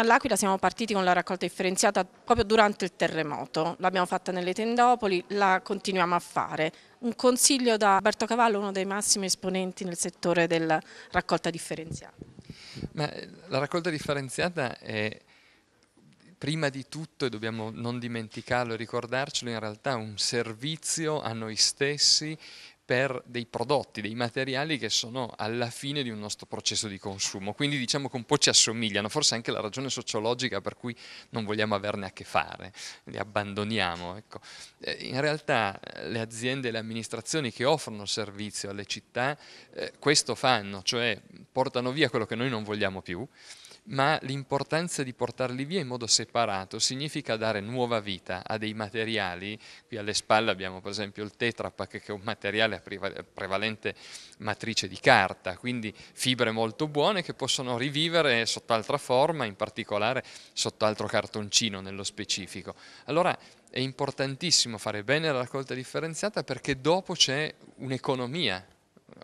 All'Aquila siamo partiti con la raccolta differenziata proprio durante il terremoto, l'abbiamo fatta nelle tendopoli, la continuiamo a fare. Un consiglio da Alberto Cavallo, uno dei massimi esponenti nel settore della raccolta differenziata. Ma eh, la raccolta differenziata è prima di tutto, e dobbiamo non dimenticarlo e ricordarcelo, in realtà un servizio a noi stessi per dei prodotti, dei materiali che sono alla fine di un nostro processo di consumo, quindi diciamo che un po' ci assomigliano, forse anche la ragione sociologica per cui non vogliamo averne a che fare, li abbandoniamo. Ecco. Eh, in realtà eh, le aziende e le amministrazioni che offrono servizio alle città eh, questo fanno, cioè portano via quello che noi non vogliamo più, ma l'importanza di portarli via in modo separato significa dare nuova vita a dei materiali, qui alle spalle abbiamo per esempio il tetrapack che è un materiale a prevalente matrice di carta, quindi fibre molto buone che possono rivivere sotto altra forma, in particolare sotto altro cartoncino nello specifico. Allora è importantissimo fare bene la raccolta differenziata perché dopo c'è un'economia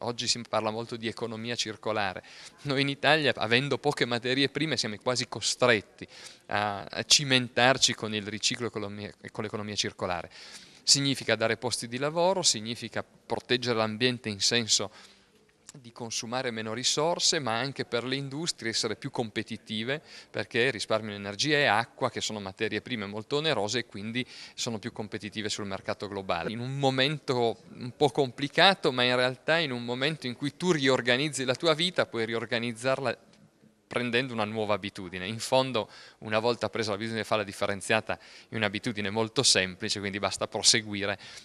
oggi si parla molto di economia circolare, noi in Italia avendo poche materie prime siamo quasi costretti a cimentarci con il riciclo e con l'economia circolare. Significa dare posti di lavoro, significa proteggere l'ambiente in senso di consumare meno risorse ma anche per le industrie essere più competitive perché risparmiano energia e acqua che sono materie prime molto onerose e quindi sono più competitive sul mercato globale. In un momento un po' complicato ma in realtà in un momento in cui tu riorganizzi la tua vita puoi riorganizzarla prendendo una nuova abitudine. In fondo, una volta presa l'abitudine di fare la differenziata, è un'abitudine molto semplice, quindi basta proseguire